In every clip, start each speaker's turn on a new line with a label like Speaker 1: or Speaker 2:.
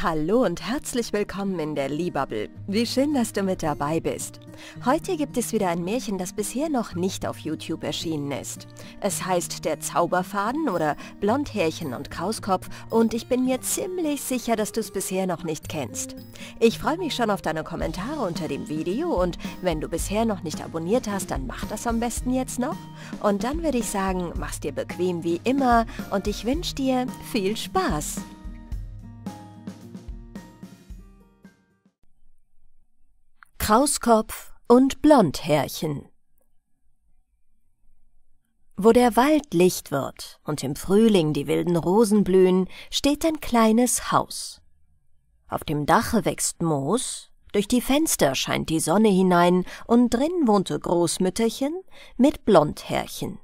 Speaker 1: Hallo und herzlich willkommen in der Liebubble. Wie schön, dass du mit dabei bist. Heute gibt es wieder ein Märchen, das bisher noch nicht auf YouTube erschienen ist. Es heißt Der Zauberfaden oder Blondhärchen und Krauskopf und ich bin mir ziemlich sicher, dass du es bisher noch nicht kennst. Ich freue mich schon auf deine Kommentare unter dem Video und wenn du bisher noch nicht abonniert hast, dann mach das am besten jetzt noch. Und dann würde ich sagen, mach's dir bequem wie immer und ich wünsche dir viel Spaß. Krauskopf und Blondhärchen Wo der Wald licht wird und im Frühling die wilden Rosen blühen, steht ein kleines Haus. Auf dem Dache wächst Moos, durch die Fenster scheint die Sonne hinein und drin wohnte Großmütterchen mit Blondhärchen.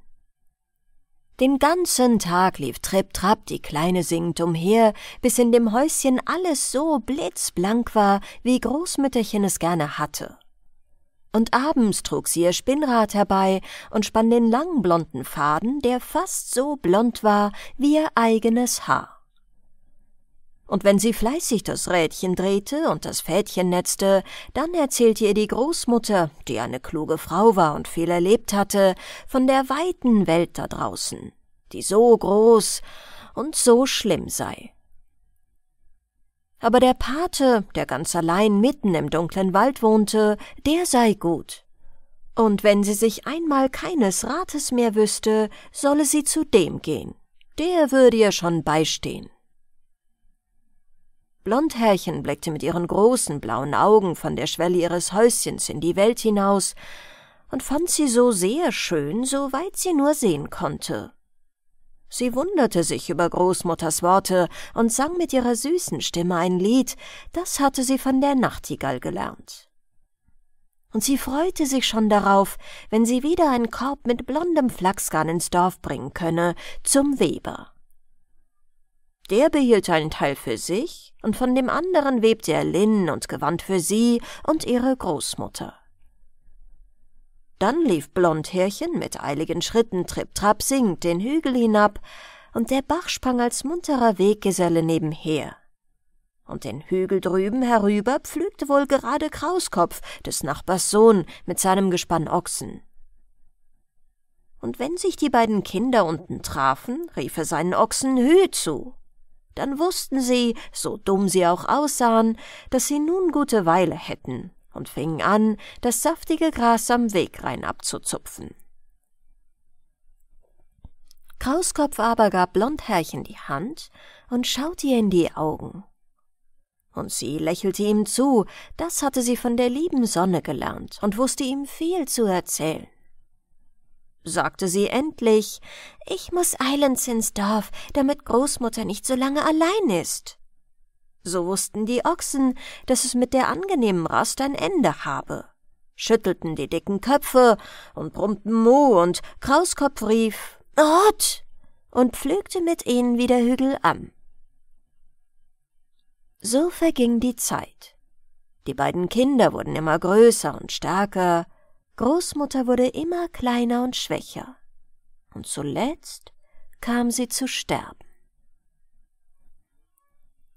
Speaker 1: Den ganzen Tag lief Tripp Trapp die Kleine singend umher, bis in dem Häuschen alles so blitzblank war, wie Großmütterchen es gerne hatte. Und abends trug sie ihr Spinnrad herbei und spann den langen blonden Faden, der fast so blond war wie ihr eigenes Haar und wenn sie fleißig das Rädchen drehte und das Fädchen netzte, dann erzählte ihr die Großmutter, die eine kluge Frau war und viel erlebt hatte, von der weiten Welt da draußen, die so groß und so schlimm sei. Aber der Pate, der ganz allein mitten im dunklen Wald wohnte, der sei gut. Und wenn sie sich einmal keines Rates mehr wüsste, solle sie zu dem gehen. Der würde ihr schon beistehen. Blondhärchen blickte mit ihren großen blauen Augen von der Schwelle ihres Häuschens in die Welt hinaus und fand sie so sehr schön, soweit sie nur sehen konnte. Sie wunderte sich über Großmutters Worte und sang mit ihrer süßen Stimme ein Lied, das hatte sie von der Nachtigall gelernt. Und sie freute sich schon darauf, wenn sie wieder einen Korb mit blondem Flachsgarn ins Dorf bringen könne, zum Weber. Der behielt einen Teil für sich, und von dem anderen webte er Linnen und Gewand für sie und ihre Großmutter. Dann lief Blondhärchen mit eiligen Schritten tripp singt den Hügel hinab, und der Bach sprang als munterer Weggeselle nebenher. Und den Hügel drüben herüber pflügte wohl gerade Krauskopf, des Nachbars Sohn, mit seinem Gespann Ochsen. Und wenn sich die beiden Kinder unten trafen, rief er seinen Ochsen Hü zu. Dann wussten sie, so dumm sie auch aussahen, dass sie nun gute Weile hätten und fingen an, das saftige Gras am Wegrain abzuzupfen. Krauskopf aber gab Blondhärchen die Hand und schaute ihr in die Augen. Und sie lächelte ihm zu, das hatte sie von der lieben Sonne gelernt und wusste ihm viel zu erzählen sagte sie endlich, ich muss eilends ins Dorf, damit Großmutter nicht so lange allein ist. So wussten die Ochsen, dass es mit der angenehmen Rast ein Ende habe, schüttelten die dicken Köpfe und brummten Mu und Krauskopf rief Ott! und pflügte mit ihnen wieder Hügel an. So verging die Zeit. Die beiden Kinder wurden immer größer und stärker, Großmutter wurde immer kleiner und schwächer, und zuletzt kam sie zu sterben.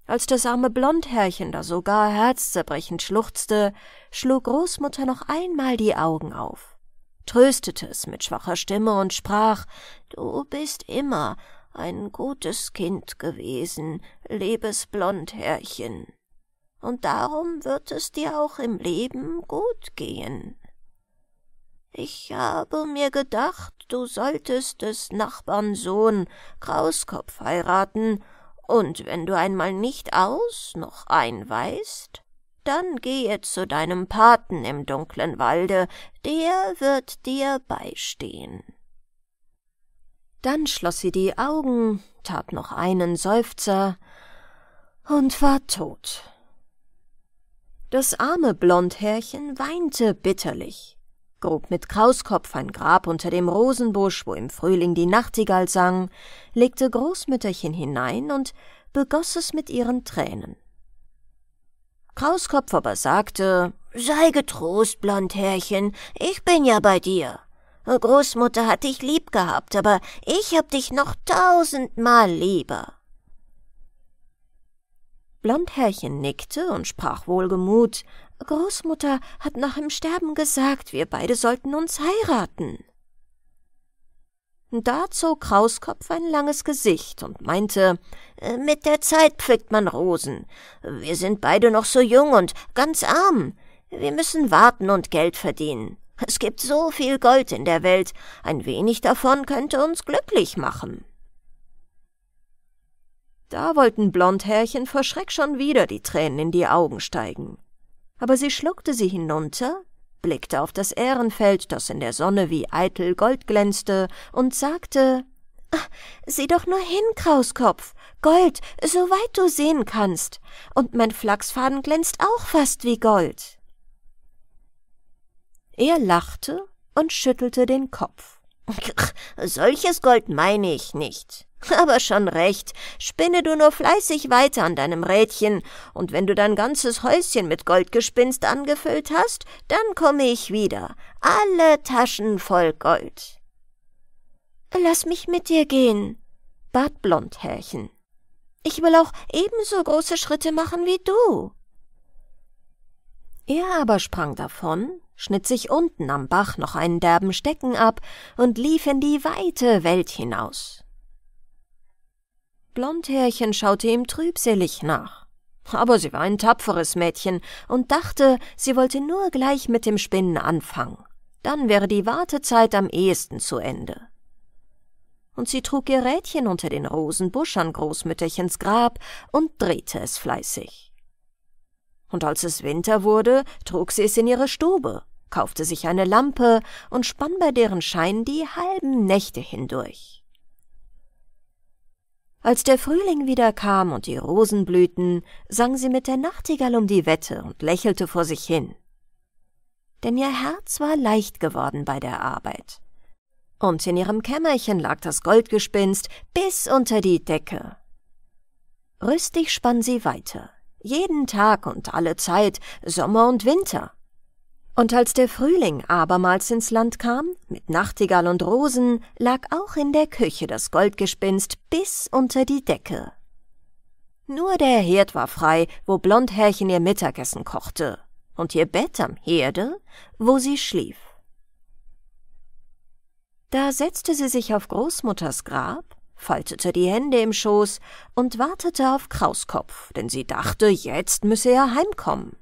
Speaker 1: Als das arme Blondherrchen da sogar herzzerbrechend schluchzte, schlug Großmutter noch einmal die Augen auf, tröstete es mit schwacher Stimme und sprach Du bist immer ein gutes Kind gewesen, liebes Blondherrchen, und darum wird es dir auch im Leben gut gehen. Ich habe mir gedacht, du solltest des Nachbarn Sohn Krauskopf heiraten, und wenn du einmal nicht aus noch einweist, dann gehe zu deinem Paten im dunklen Walde, der wird dir beistehen. Dann schloss sie die Augen, tat noch einen Seufzer und war tot. Das arme Blondhärchen weinte bitterlich grub mit Krauskopf ein Grab unter dem Rosenbusch, wo im Frühling die Nachtigall sang, legte Großmütterchen hinein und begoss es mit ihren Tränen. Krauskopf aber sagte, Sei getrost, Blondhärchen, ich bin ja bei dir. Großmutter hat dich lieb gehabt, aber ich hab dich noch tausendmal lieber. Blondhärchen nickte und sprach wohlgemut, Großmutter hat nach dem Sterben gesagt, wir beide sollten uns heiraten. Da zog Krauskopf ein langes Gesicht und meinte, äh, mit der Zeit pflückt man Rosen. Wir sind beide noch so jung und ganz arm. Wir müssen warten und Geld verdienen. Es gibt so viel Gold in der Welt, ein wenig davon könnte uns glücklich machen. Da wollten Blondhärchen vor Schreck schon wieder die Tränen in die Augen steigen aber sie schluckte sie hinunter, blickte auf das Ährenfeld, das in der Sonne wie eitel Gold glänzte, und sagte Ach, sieh doch nur hin, Krauskopf, Gold, soweit du sehen kannst, und mein Flachsfaden glänzt auch fast wie Gold. Er lachte und schüttelte den Kopf. Solches Gold meine ich nicht. Aber schon recht, spinne du nur fleißig weiter an deinem Rädchen, und wenn du dein ganzes Häuschen mit Goldgespinst angefüllt hast, dann komme ich wieder, alle Taschen voll Gold. Lass mich mit dir gehen, bat Blondhärchen. Ich will auch ebenso große Schritte machen wie du. Er aber sprang davon, schnitt sich unten am Bach noch einen derben Stecken ab und lief in die weite Welt hinaus. Blondhärchen schaute ihm trübselig nach. Aber sie war ein tapferes Mädchen und dachte, sie wollte nur gleich mit dem Spinnen anfangen. Dann wäre die Wartezeit am ehesten zu Ende. Und sie trug ihr Rädchen unter den Rosenbusch an Großmütterchens Grab und drehte es fleißig. Und als es Winter wurde, trug sie es in ihre Stube, kaufte sich eine Lampe und spann bei deren Schein die halben Nächte hindurch. Als der Frühling wieder kam und die Rosen blühten, sang sie mit der Nachtigall um die Wette und lächelte vor sich hin. Denn ihr Herz war leicht geworden bei der Arbeit. Und in ihrem Kämmerchen lag das Goldgespinst bis unter die Decke. Rüstig spann sie weiter, jeden Tag und alle Zeit, Sommer und Winter. Und als der Frühling abermals ins Land kam, mit Nachtigall und Rosen, lag auch in der Küche das Goldgespinst bis unter die Decke. Nur der Herd war frei, wo Blondhärchen ihr Mittagessen kochte, und ihr Bett am Herde, wo sie schlief. Da setzte sie sich auf Großmutters Grab, faltete die Hände im Schoß und wartete auf Krauskopf, denn sie dachte, jetzt müsse er heimkommen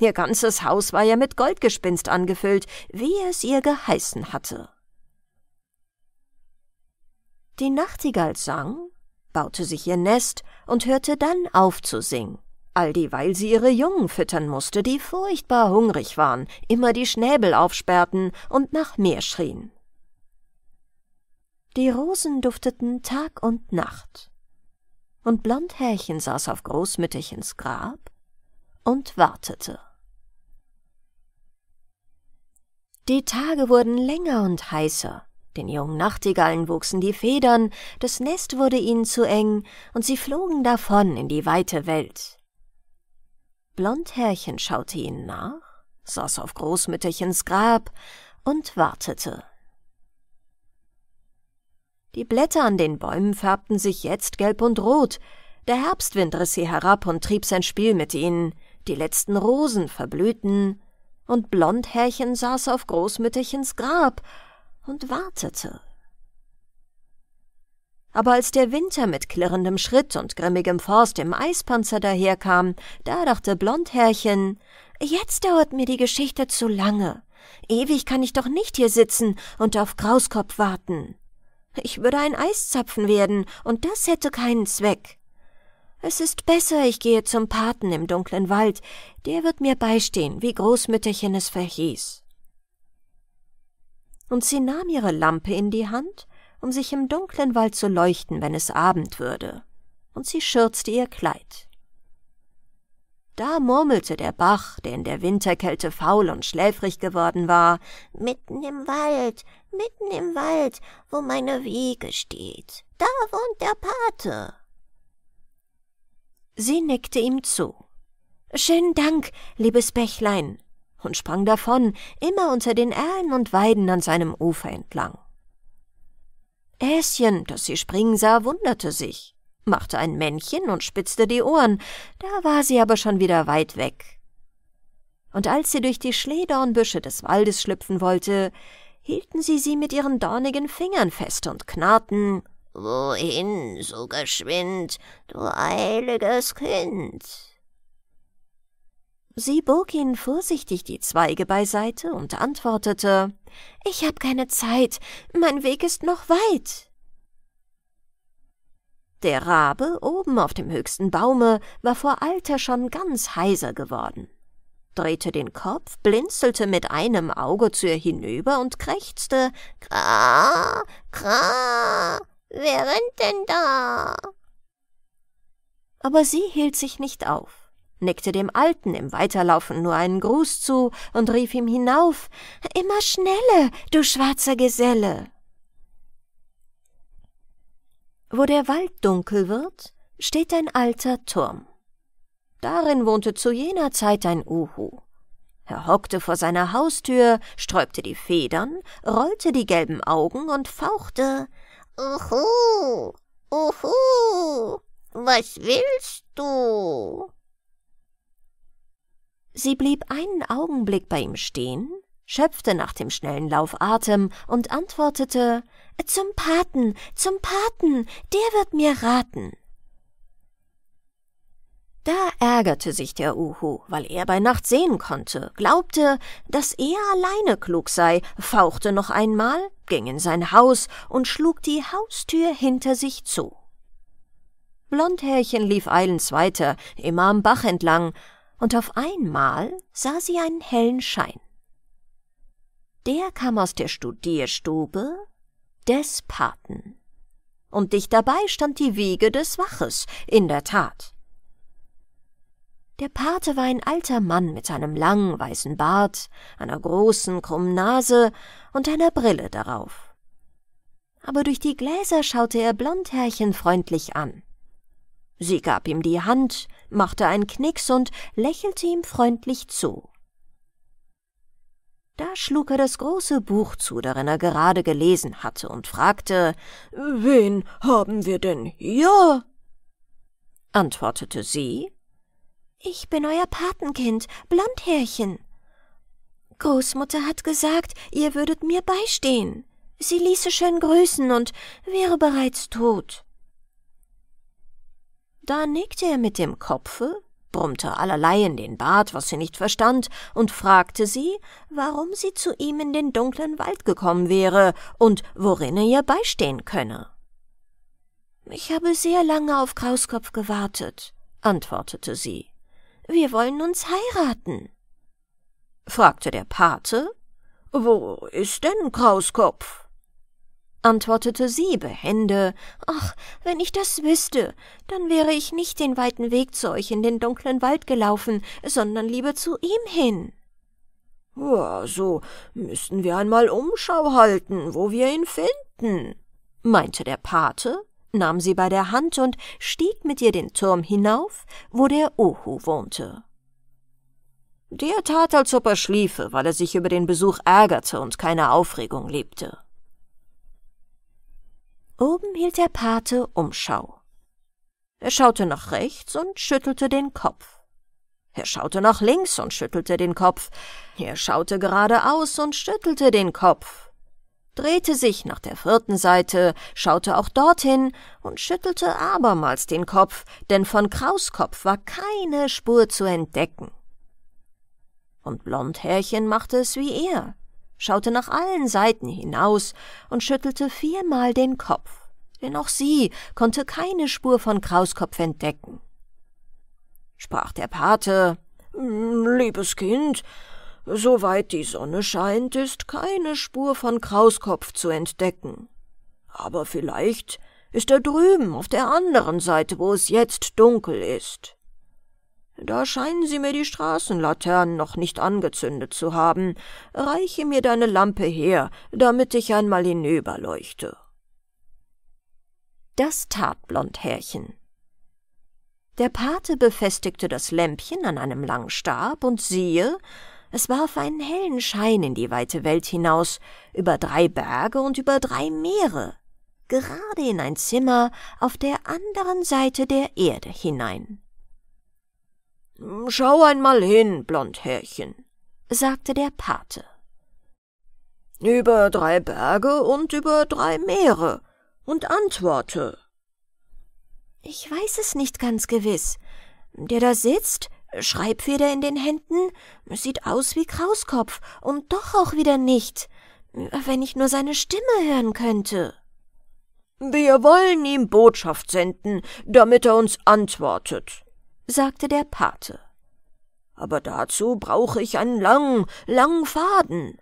Speaker 1: Ihr ganzes Haus war ja mit Goldgespinst angefüllt, wie es ihr geheißen hatte. Die Nachtigall sang, baute sich ihr Nest und hörte dann auf zu singen, all dieweil sie ihre Jungen füttern musste, die furchtbar hungrig waren, immer die Schnäbel aufsperrten und nach mehr schrien. Die Rosen dufteten Tag und Nacht, und Blondhärchen saß auf Großmütterchens Grab und wartete. Die Tage wurden länger und heißer, den jungen Nachtigallen wuchsen die Federn, das Nest wurde ihnen zu eng, und sie flogen davon in die weite Welt. Blondhärchen schaute ihnen nach, saß auf Großmütterchens Grab und wartete. Die Blätter an den Bäumen färbten sich jetzt gelb und rot, der Herbstwind riss sie herab und trieb sein Spiel mit ihnen, die letzten Rosen verblühten, und Blondhärchen saß auf Großmütterchens Grab und wartete. Aber als der Winter mit klirrendem Schritt und grimmigem Forst im Eispanzer daherkam, da dachte Blondhärchen, jetzt dauert mir die Geschichte zu lange. Ewig kann ich doch nicht hier sitzen und auf Krauskopf warten. Ich würde ein Eiszapfen werden, und das hätte keinen Zweck. Es ist besser, ich gehe zum Paten im dunklen Wald, der wird mir beistehen, wie Großmütterchen es verhieß. Und sie nahm ihre Lampe in die Hand, um sich im dunklen Wald zu leuchten, wenn es Abend würde, und sie schürzte ihr Kleid. Da murmelte der Bach, der in der Winterkälte faul und schläfrig geworden war, mitten im Wald, mitten im Wald, wo meine Wiege steht, da wohnt der Pate. Sie nickte ihm zu. Schönen Dank, liebes Bächlein, und sprang davon, immer unter den Erlen und Weiden an seinem Ufer entlang. Äschen, das sie springen sah, wunderte sich, machte ein Männchen und spitzte die Ohren, da war sie aber schon wieder weit weg. Und als sie durch die Schlehdornbüsche des Waldes schlüpfen wollte, hielten sie sie mit ihren dornigen Fingern fest und knarrten Wohin so geschwind, du eiliges Kind? Sie bog ihn vorsichtig die Zweige beiseite und antwortete, »Ich hab keine Zeit, mein Weg ist noch weit.« Der Rabe oben auf dem höchsten Baume war vor Alter schon ganz heiser geworden drehte den Kopf, blinzelte mit einem Auge zu ihr hinüber und krächzte Kra, kra wer rennt denn da? Aber sie hielt sich nicht auf, nickte dem Alten im Weiterlaufen nur einen Gruß zu und rief ihm hinauf Immer schnelle, du schwarzer Geselle. Wo der Wald dunkel wird, steht ein alter Turm. Darin wohnte zu jener Zeit ein Uhu. Er hockte vor seiner Haustür, sträubte die Federn, rollte die gelben Augen und fauchte Uhu, uhu, was willst du? Sie blieb einen Augenblick bei ihm stehen, schöpfte nach dem schnellen Lauf Atem und antwortete Zum Paten, zum Paten, der wird mir raten. Da ärgerte sich der Uhu, weil er bei Nacht sehen konnte, glaubte, dass er alleine klug sei, fauchte noch einmal, ging in sein Haus und schlug die Haustür hinter sich zu. Blondhärchen lief eilends weiter, immer am Bach entlang, und auf einmal sah sie einen hellen Schein. Der kam aus der Studierstube des Paten. Und dicht dabei stand die Wiege des Waches, in der Tat. Der Pate war ein alter Mann mit einem langen weißen Bart, einer großen krummen Nase und einer Brille darauf. Aber durch die Gläser schaute er Blondherrchen freundlich an. Sie gab ihm die Hand, machte einen Knicks und lächelte ihm freundlich zu. Da schlug er das große Buch zu, darin er gerade gelesen hatte, und fragte Wen haben wir denn hier? antwortete sie ich bin euer Patenkind, Blondhärchen. Großmutter hat gesagt, ihr würdet mir beistehen. Sie ließe schön grüßen und wäre bereits tot. Da nickte er mit dem Kopfe, brummte allerlei in den Bart, was sie nicht verstand, und fragte sie, warum sie zu ihm in den dunklen Wald gekommen wäre und worin er ihr beistehen könne. Ich habe sehr lange auf Krauskopf gewartet, antwortete sie wir wollen uns heiraten? fragte der Pate. Wo ist denn Krauskopf? antwortete sie behende. Ach, wenn ich das wüsste, dann wäre ich nicht den weiten Weg zu euch in den dunklen Wald gelaufen, sondern lieber zu ihm hin. Ja, so müssten wir einmal Umschau halten, wo wir ihn finden, meinte der Pate nahm sie bei der Hand und stieg mit ihr den Turm hinauf, wo der Uhu wohnte. Der tat, als ob er schliefe, weil er sich über den Besuch ärgerte und keine Aufregung lebte. Oben hielt der Pate Umschau. Er schaute nach rechts und schüttelte den Kopf. Er schaute nach links und schüttelte den Kopf. Er schaute geradeaus und schüttelte den Kopf drehte sich nach der vierten Seite, schaute auch dorthin und schüttelte abermals den Kopf, denn von Krauskopf war keine Spur zu entdecken. Und Blondhärchen machte es wie er, schaute nach allen Seiten hinaus und schüttelte viermal den Kopf, denn auch sie konnte keine Spur von Krauskopf entdecken. Sprach der Pate, Liebes Kind, Soweit die Sonne scheint, ist keine Spur von Krauskopf zu entdecken. Aber vielleicht ist er drüben auf der anderen Seite, wo es jetzt dunkel ist. Da scheinen sie mir die Straßenlaternen noch nicht angezündet zu haben. Reiche mir deine Lampe her, damit ich einmal hinüberleuchte. Das tat Blondhärchen. Der Pate befestigte das Lämpchen an einem langen Stab und siehe, es warf einen hellen Schein in die weite Welt hinaus, über drei Berge und über drei Meere, gerade in ein Zimmer auf der anderen Seite der Erde hinein. »Schau einmal hin, Blondhärchen«, sagte der Pate. »Über drei Berge und über drei Meere, und antworte.« »Ich weiß es nicht ganz gewiss. Der da sitzt, Schreibfeder in den Händen, sieht aus wie Krauskopf und doch auch wieder nicht. Wenn ich nur seine Stimme hören könnte. Wir wollen ihm Botschaft senden, damit er uns antwortet, sagte der Pate. Aber dazu brauche ich einen langen, langen Faden.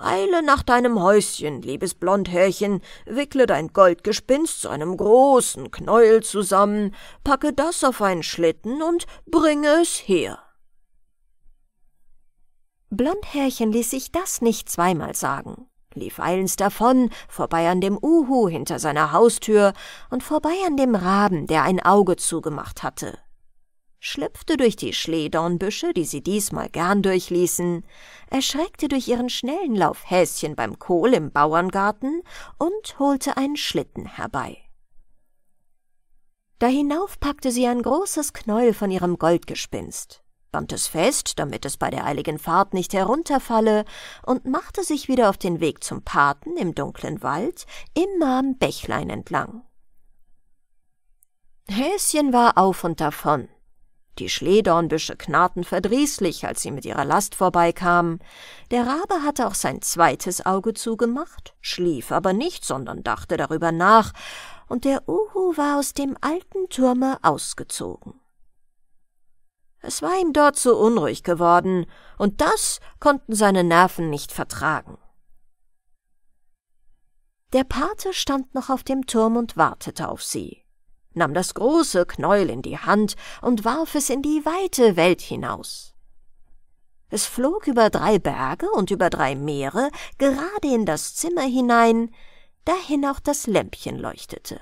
Speaker 1: Eile nach deinem Häuschen, liebes Blondhärchen, wickle dein Goldgespinst zu einem großen Knäuel zusammen, packe das auf einen Schlitten und bringe es her. Blondhärchen ließ sich das nicht zweimal sagen, lief eilends davon, vorbei an dem Uhu hinter seiner Haustür und vorbei an dem Raben, der ein Auge zugemacht hatte schlüpfte durch die Schleedornbüsche, die sie diesmal gern durchließen, erschreckte durch ihren schnellen Lauf Häschen beim Kohl im Bauerngarten und holte einen Schlitten herbei. Da hinauf packte sie ein großes Knäuel von ihrem Goldgespinst, band es fest, damit es bei der eiligen Fahrt nicht herunterfalle, und machte sich wieder auf den Weg zum Paten im dunklen Wald, immer am Bächlein entlang. Häschen war auf und davon, die Schledornbüsche knarrten verdrießlich, als sie mit ihrer Last vorbeikamen. Der Rabe hatte auch sein zweites Auge zugemacht, schlief aber nicht, sondern dachte darüber nach, und der Uhu war aus dem alten Turme ausgezogen. Es war ihm dort so unruhig geworden, und das konnten seine Nerven nicht vertragen. Der Pate stand noch auf dem Turm und wartete auf sie nahm das große Knäuel in die Hand und warf es in die weite Welt hinaus. Es flog über drei Berge und über drei Meere, gerade in das Zimmer hinein, dahin auch das Lämpchen leuchtete.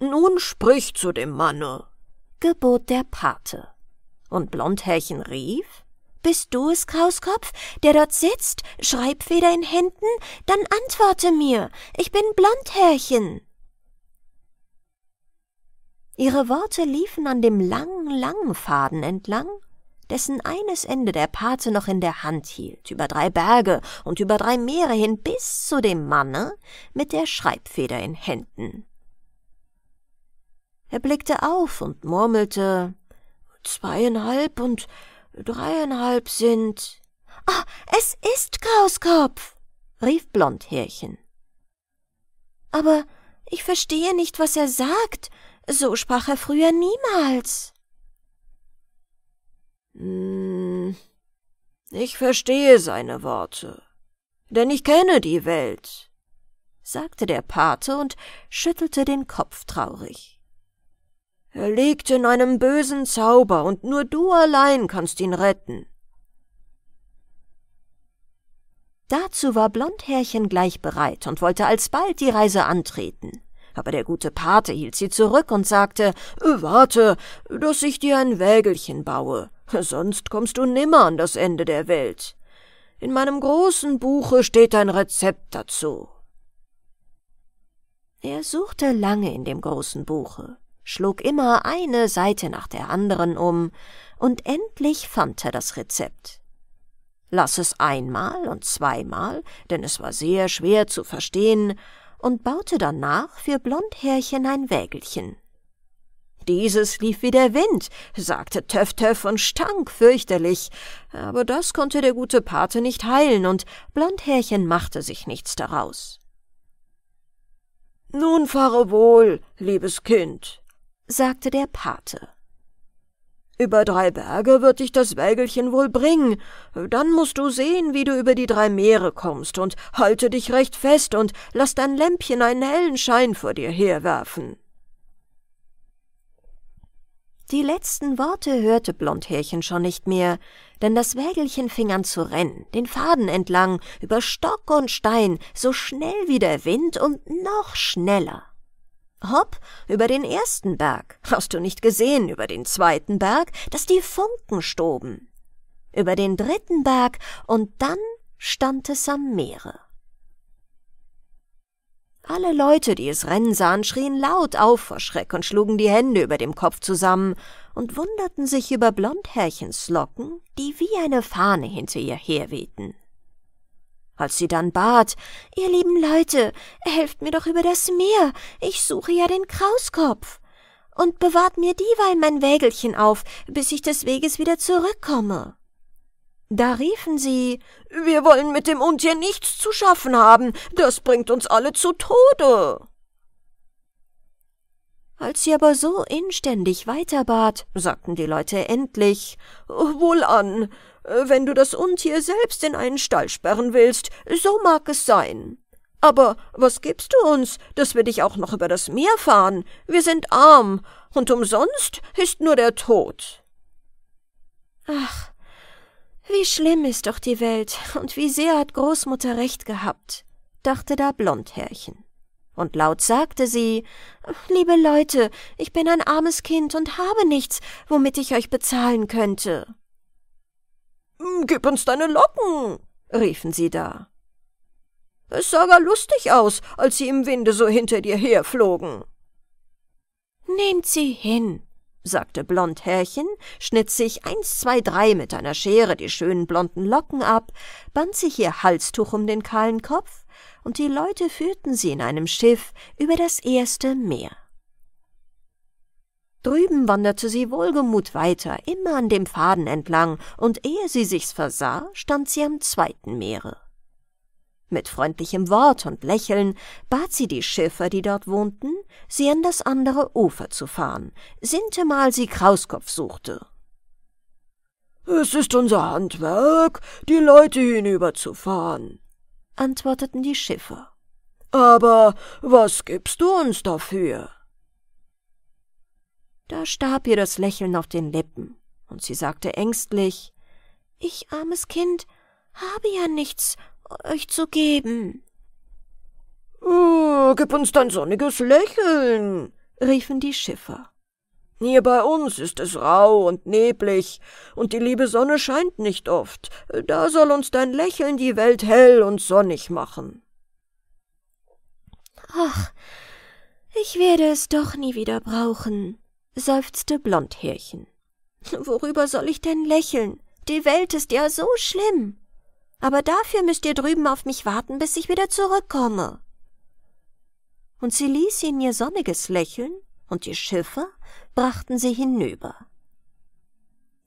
Speaker 1: Nun sprich zu dem Manne, gebot der Pate. Und Blondhärchen rief, Bist du es, Krauskopf, der dort sitzt, Schreibfeder in Händen? Dann antworte mir, ich bin Blondhärchen. Ihre Worte liefen an dem langen, langen Faden entlang, dessen eines Ende der Pate noch in der Hand hielt, über drei Berge und über drei Meere hin bis zu dem Manne mit der Schreibfeder in Händen. Er blickte auf und murmelte Zweieinhalb und dreieinhalb sind. Ah, es ist Krauskopf, rief Blondhärchen. Aber ich verstehe nicht, was er sagt, so sprach er früher niemals. Hm, ich verstehe seine Worte, denn ich kenne die Welt, sagte der Pate und schüttelte den Kopf traurig. Er liegt in einem bösen Zauber, und nur du allein kannst ihn retten. Dazu war Blondhärchen gleich bereit und wollte alsbald die Reise antreten aber der gute Pate hielt sie zurück und sagte, Warte, dass ich dir ein Wägelchen baue, sonst kommst du nimmer an das Ende der Welt. In meinem großen Buche steht ein Rezept dazu. Er suchte lange in dem großen Buche, schlug immer eine Seite nach der anderen um, und endlich fand er das Rezept. Lass es einmal und zweimal, denn es war sehr schwer zu verstehen, und baute danach für Blondhärchen ein Wägelchen. Dieses lief wie der Wind, sagte Töff Töff und stank fürchterlich, aber das konnte der gute Pate nicht heilen, und Blondhärchen machte sich nichts daraus. Nun fahre wohl, liebes Kind, sagte der Pate. Über drei Berge wird dich das Wägelchen wohl bringen. Dann musst du sehen, wie du über die drei Meere kommst, und halte dich recht fest und lass dein Lämpchen einen hellen Schein vor dir herwerfen. Die letzten Worte hörte Blondhärchen schon nicht mehr, denn das Wägelchen fing an zu rennen, den Faden entlang, über Stock und Stein, so schnell wie der Wind und noch schneller. Hopp, über den ersten Berg. Hast du nicht gesehen, über den zweiten Berg, dass die Funken stoben? Über den dritten Berg, und dann stand es am Meere. Alle Leute, die es rennen sahen, schrien laut auf vor Schreck und schlugen die Hände über dem Kopf zusammen und wunderten sich über Blondhärchens Locken, die wie eine Fahne hinter ihr herwehten. Als sie dann bat, ihr lieben Leute, helft mir doch über das Meer, ich suche ja den Krauskopf. Und bewahrt mir dieweil mein Wägelchen auf, bis ich des Weges wieder zurückkomme. Da riefen sie, wir wollen mit dem Untier nichts zu schaffen haben, das bringt uns alle zu Tode. Als sie aber so inständig weiterbat, sagten die Leute endlich, wohlan, äh, wenn du das Untier selbst in einen Stall sperren willst, so mag es sein. Aber was gibst du uns, dass wir dich auch noch über das Meer fahren? Wir sind arm, und umsonst ist nur der Tod. Ach, wie schlimm ist doch die Welt, und wie sehr hat Großmutter recht gehabt, dachte da Blondhärchen. Und laut sagte sie Liebe Leute, ich bin ein armes Kind und habe nichts, womit ich euch bezahlen könnte. Hm, gib uns deine Locken, riefen sie da. Es sah gar lustig aus, als sie im Winde so hinter dir herflogen. Nehmt sie hin, sagte Blondhärchen, schnitt sich eins, zwei, drei mit einer Schere die schönen blonden Locken ab, band sich ihr Halstuch um den kahlen Kopf, und die Leute führten sie in einem Schiff über das erste Meer. Drüben wanderte sie wohlgemut weiter, immer an dem Faden entlang, und ehe sie sich's versah, stand sie am zweiten Meere. Mit freundlichem Wort und Lächeln bat sie die Schiffer, die dort wohnten, sie an das andere Ufer zu fahren, sintemal sie Krauskopf suchte. Es ist unser Handwerk, die Leute hinüberzufahren, antworteten die Schiffer. Aber was gibst du uns dafür? Da starb ihr das Lächeln auf den Lippen, und sie sagte ängstlich Ich, armes Kind, habe ja nichts euch zu geben. Oh, gib uns dein sonniges Lächeln, riefen die Schiffer. Hier bei uns ist es rau und neblig, und die liebe Sonne scheint nicht oft. Da soll uns dein Lächeln die Welt hell und sonnig machen. Ach, ich werde es doch nie wieder brauchen, seufzte Blondhärchen. Worüber soll ich denn lächeln? Die Welt ist ja so schlimm. Aber dafür müsst ihr drüben auf mich warten, bis ich wieder zurückkomme. Und sie ließ ihn ihr sonniges Lächeln, und die Schiffer brachten sie hinüber.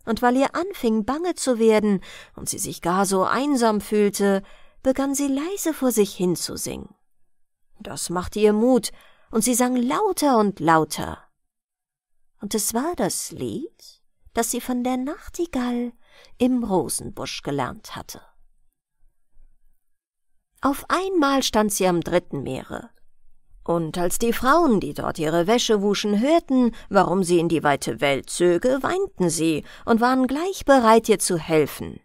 Speaker 1: Und weil ihr anfing, bange zu werden und sie sich gar so einsam fühlte, begann sie leise vor sich hin zu singen. Das machte ihr Mut, und sie sang lauter und lauter und es war das Lied, das sie von der Nachtigall im Rosenbusch gelernt hatte. Auf einmal stand sie am dritten Meere, und als die Frauen, die dort ihre Wäsche wuschen, hörten, warum sie in die weite Welt zöge, weinten sie und waren gleich bereit, ihr zu helfen.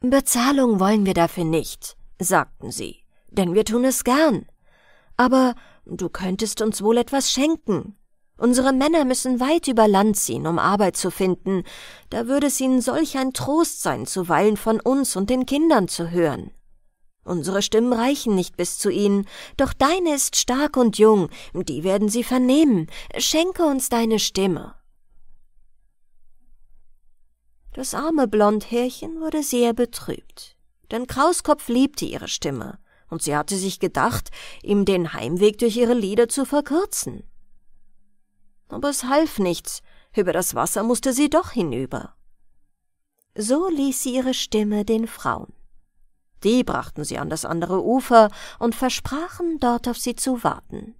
Speaker 1: Bezahlung wollen wir dafür nicht, sagten sie, denn wir tun es gern. Aber du könntest uns wohl etwas schenken. Unsere Männer müssen weit über Land ziehen, um Arbeit zu finden. Da würde es ihnen solch ein Trost sein, zuweilen von uns und den Kindern zu hören. Unsere Stimmen reichen nicht bis zu ihnen, doch deine ist stark und jung, die werden sie vernehmen. Schenke uns deine Stimme. Das arme Blondhärchen wurde sehr betrübt, denn Krauskopf liebte ihre Stimme, und sie hatte sich gedacht, ihm den Heimweg durch ihre Lieder zu verkürzen aber es half nichts, über das Wasser musste sie doch hinüber. So ließ sie ihre Stimme den Frauen. Die brachten sie an das andere Ufer und versprachen, dort auf sie zu warten.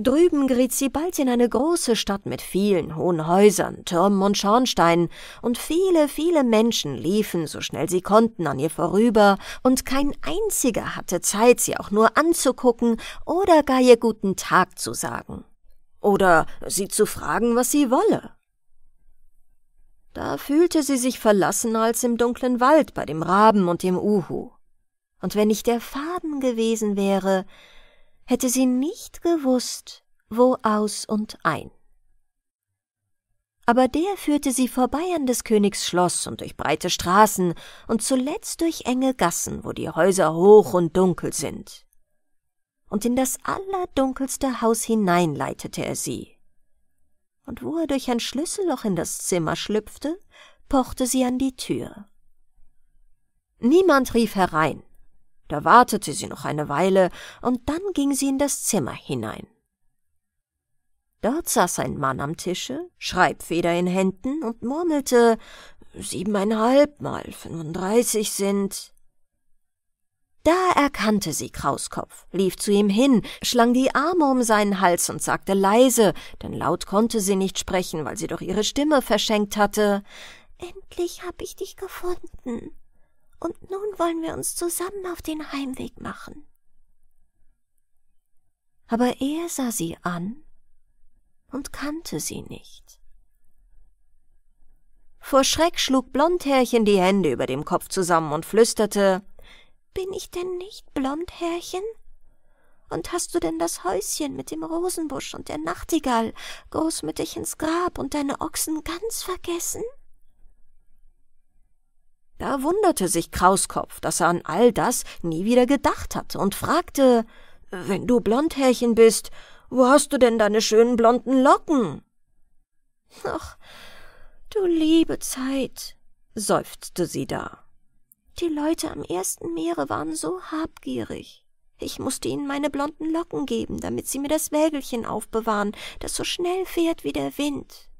Speaker 1: Drüben geriet sie bald in eine große Stadt mit vielen hohen Häusern, Türmen und Schornsteinen, und viele, viele Menschen liefen, so schnell sie konnten, an ihr vorüber, und kein einziger hatte Zeit, sie auch nur anzugucken oder gar ihr guten Tag zu sagen. Oder sie zu fragen, was sie wolle. Da fühlte sie sich verlassen als im dunklen Wald bei dem Raben und dem Uhu. Und wenn nicht der Faden gewesen wäre, hätte sie nicht gewusst, wo aus und ein. Aber der führte sie vorbei an des Königs Schloss und durch breite Straßen und zuletzt durch enge Gassen, wo die Häuser hoch und dunkel sind. Und in das allerdunkelste Haus hinein leitete er sie. Und wo er durch ein Schlüsselloch in das Zimmer schlüpfte, pochte sie an die Tür. Niemand rief herein, da wartete sie noch eine Weile, und dann ging sie in das Zimmer hinein. Dort saß ein Mann am Tische, Schreibfeder in Händen und murmelte siebeneinhalb mal fünfunddreißig sind. Da erkannte sie Krauskopf, lief zu ihm hin, schlang die Arme um seinen Hals und sagte leise, denn laut konnte sie nicht sprechen, weil sie doch ihre Stimme verschenkt hatte Endlich hab ich dich gefunden und nun wollen wir uns zusammen auf den Heimweg machen. Aber er sah sie an und kannte sie nicht. Vor Schreck schlug Blondhärchen die Hände über dem Kopf zusammen und flüsterte Bin ich denn nicht Blondhärchen? Und hast du denn das Häuschen mit dem Rosenbusch und der Nachtigall, Großmütterchens Grab und deine Ochsen ganz vergessen? Da wunderte sich Krauskopf, dass er an all das nie wieder gedacht hatte und fragte, wenn du Blondhärchen bist, wo hast du denn deine schönen blonden Locken? Ach, du liebe Zeit, seufzte sie da. Die Leute am ersten Meere waren so habgierig. Ich musste ihnen meine blonden Locken geben, damit sie mir das Wägelchen aufbewahren, das so schnell fährt wie der Wind.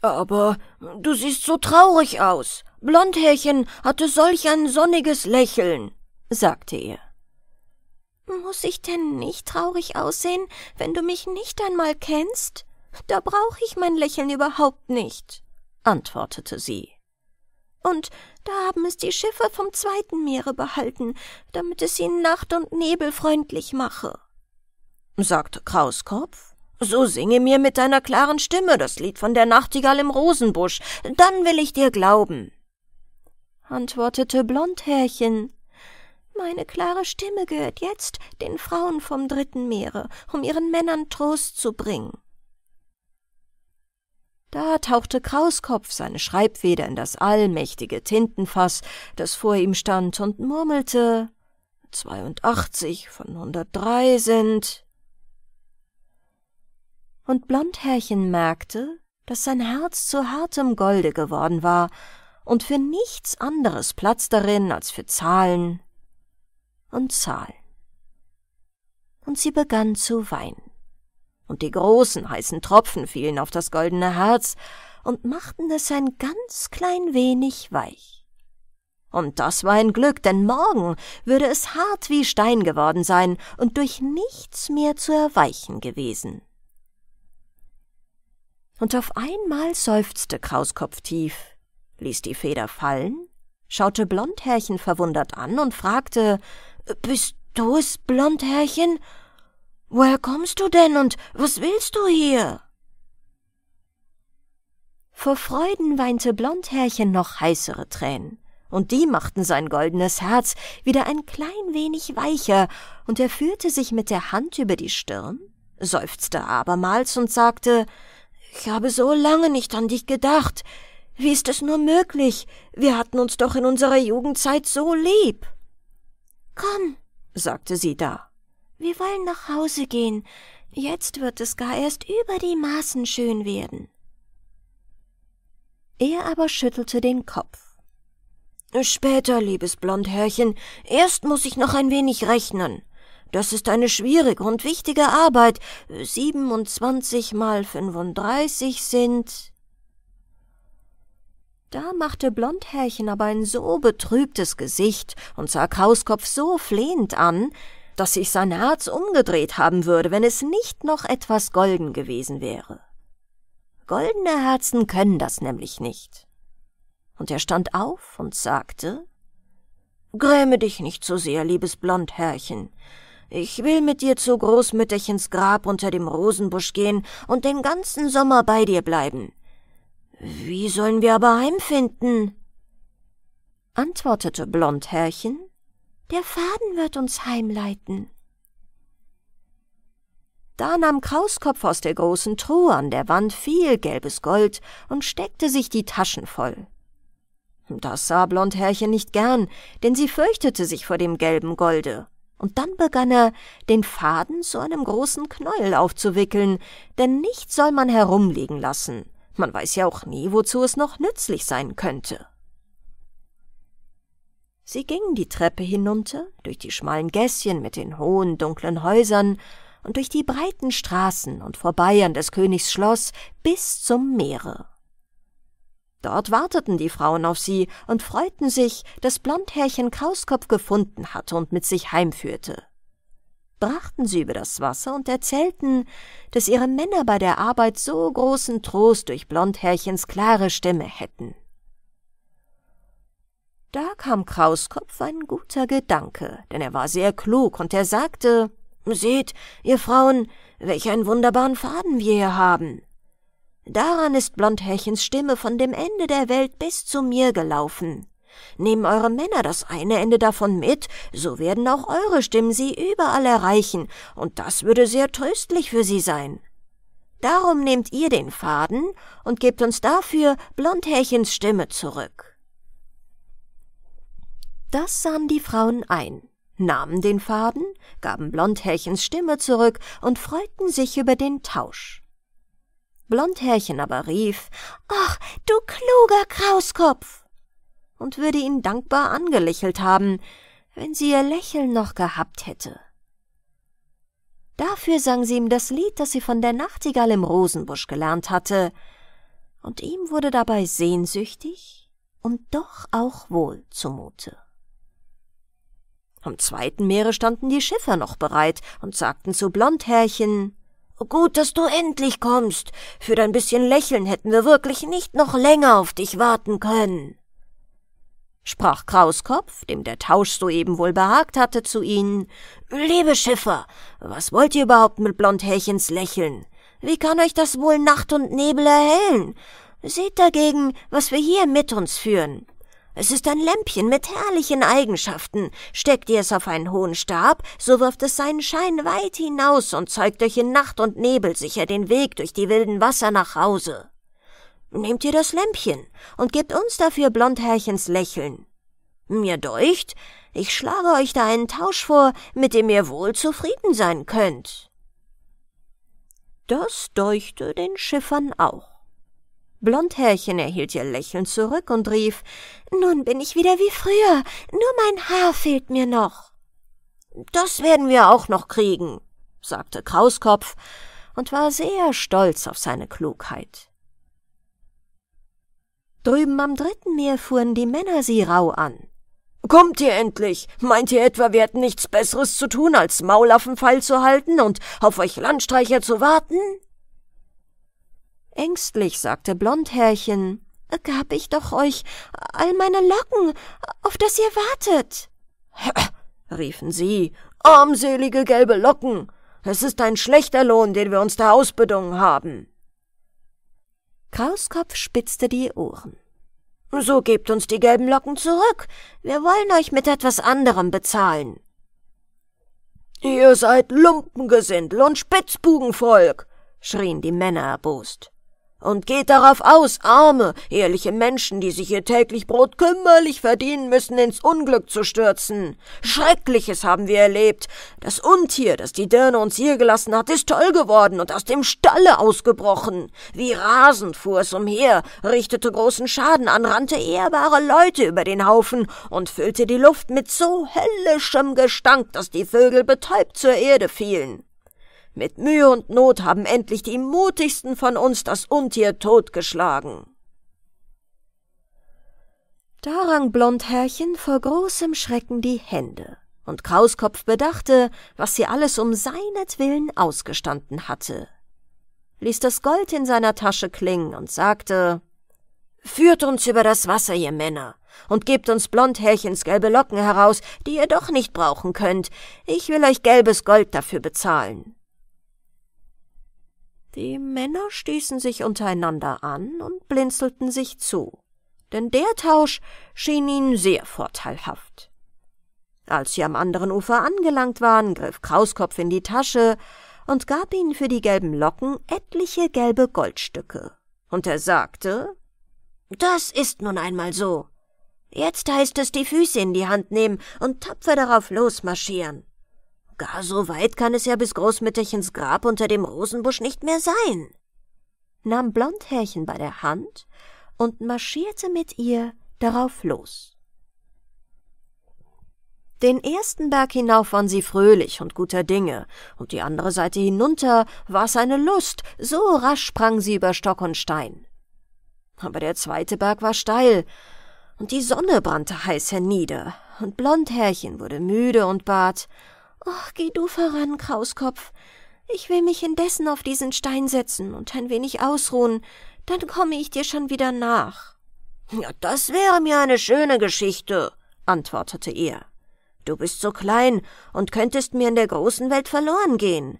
Speaker 1: Aber du siehst so traurig aus, Blondhärchen hatte solch ein sonniges Lächeln, sagte er. Muss ich denn nicht traurig aussehen, wenn du mich nicht einmal kennst? Da brauche ich mein Lächeln überhaupt nicht, antwortete sie. Und da haben es die Schiffe vom zweiten Meere behalten, damit es ihnen Nacht und Nebel freundlich mache, sagte Krauskopf. So singe mir mit deiner klaren Stimme das Lied von der Nachtigall im Rosenbusch, dann will ich dir glauben antwortete Blondhärchen. Meine klare Stimme gehört jetzt den Frauen vom dritten Meere, um ihren Männern Trost zu bringen. Da tauchte Krauskopf seine Schreibfeder in das allmächtige Tintenfass, das vor ihm stand, und murmelte »82 von 103 sind...« Und Blondhärchen merkte, dass sein Herz zu hartem Golde geworden war und für nichts anderes Platz darin als für Zahlen und Zahlen. Und sie begann zu weinen. Und die großen heißen Tropfen fielen auf das goldene Herz und machten es ein ganz klein wenig weich. Und das war ein Glück, denn morgen würde es hart wie Stein geworden sein und durch nichts mehr zu erweichen gewesen. Und auf einmal seufzte Krauskopf tief ließ die Feder fallen, schaute Blondhärchen verwundert an und fragte Bist du es, Blondhärchen? Woher kommst du denn und was willst du hier? Vor Freuden weinte Blondhärchen noch heißere Tränen, und die machten sein goldenes Herz wieder ein klein wenig weicher, und er führte sich mit der Hand über die Stirn, seufzte abermals und sagte Ich habe so lange nicht an dich gedacht, wie ist es nur möglich? Wir hatten uns doch in unserer Jugendzeit so lieb. Komm, sagte sie da. Wir wollen nach Hause gehen. Jetzt wird es gar erst über die Maßen schön werden. Er aber schüttelte den Kopf. Später, liebes Blondhärchen, erst muss ich noch ein wenig rechnen. Das ist eine schwierige und wichtige Arbeit. 27 mal 35 sind da machte Blondhärchen aber ein so betrübtes Gesicht und sah Krauskopf so flehend an, dass sich sein Herz umgedreht haben würde, wenn es nicht noch etwas golden gewesen wäre. Goldene Herzen können das nämlich nicht. Und er stand auf und sagte Gräme dich nicht so sehr, liebes Blondhärchen. Ich will mit dir zu Großmütterchens Grab unter dem Rosenbusch gehen und den ganzen Sommer bei dir bleiben. Wie sollen wir aber heimfinden? antwortete Blondhärchen. Der Faden wird uns heimleiten. Da nahm Krauskopf aus der großen Truhe an der Wand viel gelbes Gold und steckte sich die Taschen voll. Das sah Blondhärchen nicht gern, denn sie fürchtete sich vor dem gelben Golde. Und dann begann er, den Faden zu einem großen Knäuel aufzuwickeln, denn nichts soll man herumliegen lassen. Man weiß ja auch nie, wozu es noch nützlich sein könnte. Sie gingen die Treppe hinunter, durch die schmalen Gässchen mit den hohen, dunklen Häusern und durch die breiten Straßen und vorbei an des Königs Schloss bis zum Meere. Dort warteten die Frauen auf sie und freuten sich, dass Blondhärchen Krauskopf gefunden hatte und mit sich heimführte brachten sie über das Wasser und erzählten, dass ihre Männer bei der Arbeit so großen Trost durch Blondhärchens klare Stimme hätten. Da kam Krauskopf ein guter Gedanke, denn er war sehr klug und er sagte, Seht, ihr Frauen, welch einen wunderbaren Faden wir hier haben. Daran ist Blondhärchens Stimme von dem Ende der Welt bis zu mir gelaufen. Nehmen eure Männer das eine Ende davon mit, so werden auch eure Stimmen sie überall erreichen, und das würde sehr tröstlich für sie sein. Darum nehmt ihr den Faden und gebt uns dafür Blondhärchens Stimme zurück. Das sahen die Frauen ein, nahmen den Faden, gaben Blondhärchens Stimme zurück und freuten sich über den Tausch. Blondhärchen aber rief, Ach, du kluger Krauskopf! und würde ihn dankbar angelächelt haben, wenn sie ihr Lächeln noch gehabt hätte. Dafür sang sie ihm das Lied, das sie von der Nachtigall im Rosenbusch gelernt hatte, und ihm wurde dabei sehnsüchtig und doch auch wohl zumute. Am zweiten Meere standen die Schiffer noch bereit und sagten zu Blondhärchen, Gut, dass du endlich kommst. Für dein bisschen Lächeln hätten wir wirklich nicht noch länger auf dich warten können sprach Krauskopf, dem der Tausch soeben wohl behagt hatte, zu ihnen. Liebe Schiffer, was wollt ihr überhaupt mit Blondhärchens Lächeln? Wie kann euch das wohl Nacht und Nebel erhellen? Seht dagegen, was wir hier mit uns führen. Es ist ein Lämpchen mit herrlichen Eigenschaften. Steckt ihr es auf einen hohen Stab, so wirft es seinen Schein weit hinaus und zeigt euch in Nacht und Nebel sicher den Weg durch die wilden Wasser nach Hause. Nehmt ihr das Lämpchen und gebt uns dafür Blondhärchens Lächeln. Mir deucht, ich schlage euch da einen Tausch vor, mit dem ihr wohl zufrieden sein könnt. Das deuchte den Schiffern auch. Blondhärchen erhielt ihr Lächeln zurück und rief, »Nun bin ich wieder wie früher, nur mein Haar fehlt mir noch.« »Das werden wir auch noch kriegen«, sagte Krauskopf und war sehr stolz auf seine Klugheit. Drüben am dritten Meer fuhren die Männer sie rau an. Kommt ihr endlich! Meint ihr etwa, wir hätten nichts Besseres zu tun, als Maulaffen zu halten und auf euch Landstreicher zu warten? Ängstlich sagte Blondhärchen, gab ich doch euch all meine Locken, auf das ihr wartet. riefen sie, armselige gelbe Locken! Es ist ein schlechter Lohn, den wir uns da ausbedungen haben. Krauskopf spitzte die Ohren. So gebt uns die gelben Locken zurück. Wir wollen euch mit etwas anderem bezahlen. Ihr seid Lumpengesindel und Spitzbugenvolk, schrien die Männer erbost und geht darauf aus, arme, ehrliche Menschen, die sich ihr täglich Brot kümmerlich verdienen müssen, ins Unglück zu stürzen. Schreckliches haben wir erlebt. Das Untier, das die Dirne uns hier gelassen hat, ist toll geworden und aus dem Stalle ausgebrochen. Wie rasend fuhr es umher, richtete großen Schaden an, rannte ehrbare Leute über den Haufen und füllte die Luft mit so höllischem Gestank, dass die Vögel betäubt zur Erde fielen. Mit Mühe und Not haben endlich die mutigsten von uns das Untier totgeschlagen. Da rang Blondherrchen vor großem Schrecken die Hände, und Krauskopf bedachte, was sie alles um seinetwillen ausgestanden hatte, ließ das Gold in seiner Tasche klingen und sagte Führt uns über das Wasser, ihr Männer, und gebt uns Blondhärchens gelbe Locken heraus, die ihr doch nicht brauchen könnt. Ich will euch gelbes Gold dafür bezahlen. Die Männer stießen sich untereinander an und blinzelten sich zu, denn der Tausch schien ihnen sehr vorteilhaft. Als sie am anderen Ufer angelangt waren, griff Krauskopf in die Tasche und gab ihnen für die gelben Locken etliche gelbe Goldstücke. Und er sagte, »Das ist nun einmal so. Jetzt heißt es die Füße in die Hand nehmen und tapfer darauf losmarschieren.« Gar so weit kann es ja bis Großmütterchens Grab unter dem Rosenbusch nicht mehr sein, nahm Blondhärchen bei der Hand und marschierte mit ihr darauf los. Den ersten Berg hinauf waren sie fröhlich und guter Dinge, und die andere Seite hinunter war's eine Lust, so rasch sprang sie über Stock und Stein. Aber der zweite Berg war steil, und die Sonne brannte heiß hernieder, und Blondhärchen wurde müde und bat, Och, geh du voran, Krauskopf. Ich will mich indessen auf diesen Stein setzen und ein wenig ausruhen, dann komme ich dir schon wieder nach. Ja, das wäre mir eine schöne Geschichte, antwortete er. Du bist so klein und könntest mir in der großen Welt verloren gehen.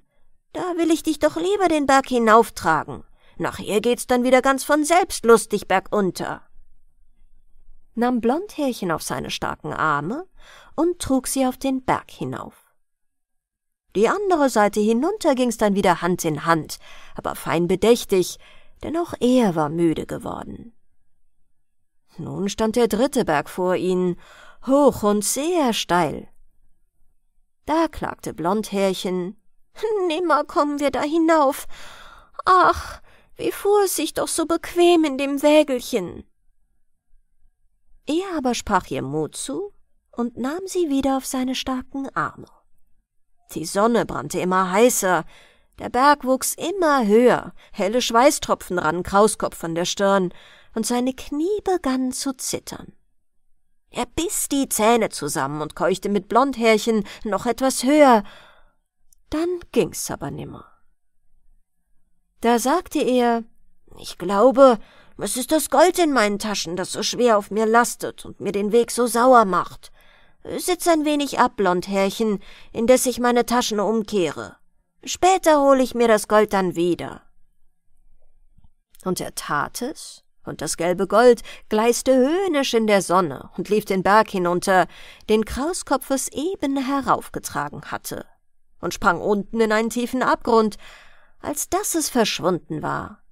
Speaker 1: Da will ich dich doch lieber den Berg hinauftragen. Nachher geht's dann wieder ganz von selbst lustig bergunter. Nahm Blondhärchen auf seine starken Arme und trug sie auf den Berg hinauf. Die andere Seite hinunter ging's dann wieder Hand in Hand, aber fein bedächtig, denn auch er war müde geworden. Nun stand der dritte Berg vor ihnen, hoch und sehr steil. Da klagte Blondhärchen, Nimmer kommen wir da hinauf. Ach, wie fuhr es sich doch so bequem in dem Wägelchen. Er aber sprach ihr Mut zu und nahm sie wieder auf seine starken Arme. Die Sonne brannte immer heißer, der Berg wuchs immer höher, helle Schweißtropfen rannen Krauskopf von der Stirn, und seine Knie begannen zu zittern. Er biss die Zähne zusammen und keuchte mit Blondhärchen noch etwas höher. Dann ging's aber nimmer. Da sagte er, ich glaube, es ist das Gold in meinen Taschen, das so schwer auf mir lastet und mir den Weg so sauer macht. Sitz ein wenig ab, Blondhärchen, indes ich meine Taschen umkehre. Später hole ich mir das Gold dann wieder. Und er tat es, und das gelbe Gold gleiste höhnisch in der Sonne und lief den Berg hinunter, den Krauskopfes eben heraufgetragen hatte, und sprang unten in einen tiefen Abgrund, als dass es verschwunden war,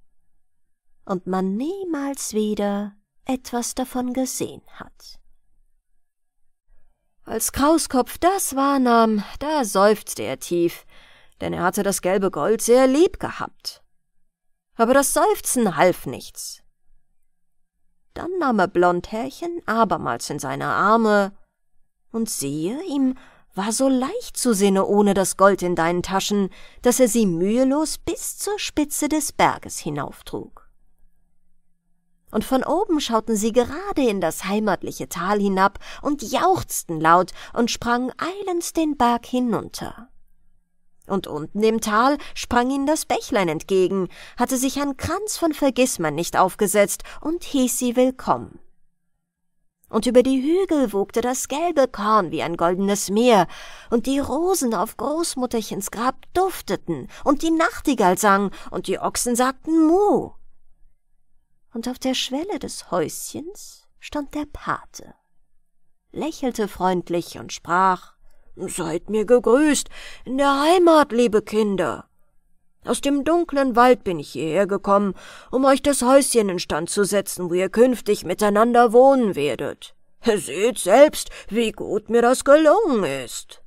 Speaker 1: und man niemals wieder etwas davon gesehen hat. Als Krauskopf das wahrnahm, da seufzte er tief, denn er hatte das gelbe Gold sehr lieb gehabt. Aber das Seufzen half nichts. Dann nahm er Blondhärchen abermals in seine Arme, und siehe, ihm war so leicht zu sinne ohne das Gold in deinen Taschen, dass er sie mühelos bis zur Spitze des Berges hinauftrug und von oben schauten sie gerade in das heimatliche Tal hinab und jauchzten laut und sprangen eilends den Berg hinunter. Und unten im Tal sprang ihnen das Bächlein entgegen, hatte sich ein Kranz von Vergissmann nicht aufgesetzt und hieß sie willkommen. Und über die Hügel wogte das gelbe Korn wie ein goldenes Meer, und die Rosen auf Großmutterchens Grab dufteten, und die Nachtigall sang, und die Ochsen sagten Mu und auf der Schwelle des Häuschens stand der Pate, lächelte freundlich und sprach Seid mir gegrüßt in der Heimat, liebe Kinder. Aus dem dunklen Wald bin ich hierher gekommen, um euch das Häuschen instand zu setzen, wo ihr künftig miteinander wohnen werdet. Seht selbst, wie gut mir das gelungen ist.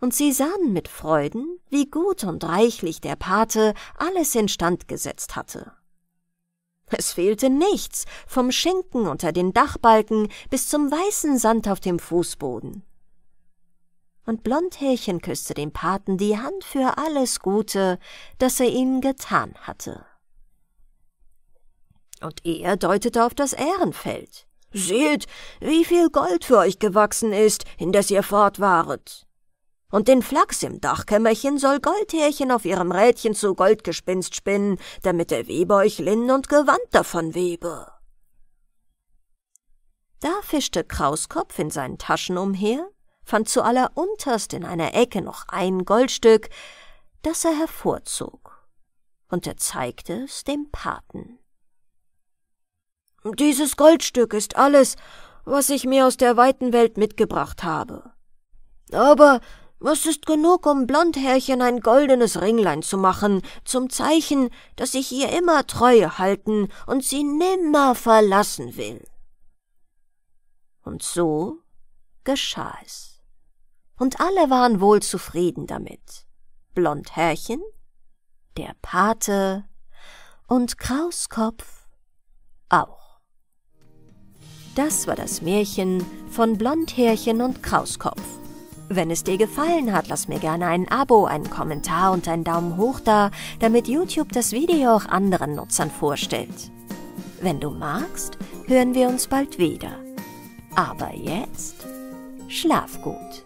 Speaker 1: Und sie sahen mit Freuden, wie gut und reichlich der Pate alles instand gesetzt hatte. Es fehlte nichts, vom Schinken unter den Dachbalken bis zum weißen Sand auf dem Fußboden. Und Blondhärchen küsste dem Paten die Hand für alles Gute, das er ihnen getan hatte. Und er deutete auf das Ehrenfeld. Seht, wie viel Gold für euch gewachsen ist, in das ihr fort waret. Und den Flachs im Dachkämmerchen soll Goldhärchen auf ihrem Rädchen zu Goldgespinst spinnen, damit der Weber euch Linn und Gewand davon webe. Da fischte Krauskopf in seinen Taschen umher, fand zu allerunterst in einer Ecke noch ein Goldstück, das er hervorzog, und er zeigte es dem Paten. Dieses Goldstück ist alles, was ich mir aus der weiten Welt mitgebracht habe. Aber was ist genug, um Blondhärchen ein goldenes Ringlein zu machen, zum Zeichen, dass ich ihr immer Treue halten und sie nimmer verlassen will? Und so geschah es. Und alle waren wohl zufrieden damit. Blondhärchen, der Pate und Krauskopf auch. Das war das Märchen von Blondhärchen und Krauskopf. Wenn es dir gefallen hat, lass mir gerne ein Abo, einen Kommentar und einen Daumen hoch da, damit YouTube das Video auch anderen Nutzern vorstellt. Wenn du magst, hören wir uns bald wieder. Aber jetzt schlaf gut.